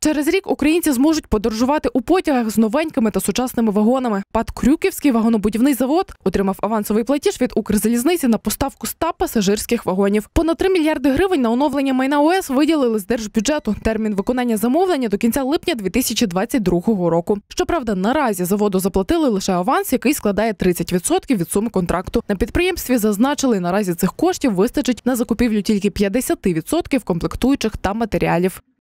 Через рік українці зможуть подорожувати у потягах з новенькими та сучасними вагонами. Пад Крюківський вагонобудівний завод отримав авансовий платіж від Укрзалізниці на поставку 100 пасажирських вагонів. Понад 3 мільярди гривень на оновлення майна ОС виділили з держбюджету. Термін виконання замовлення до кінця липня 2022 року. Щоправда, наразі заводу заплатили лише аванс, який складає 30% від суми контракту. На підприємстві зазначили, наразі цих коштів вистачить на закупівлю тільки 50% комплектуючих та матеріалів.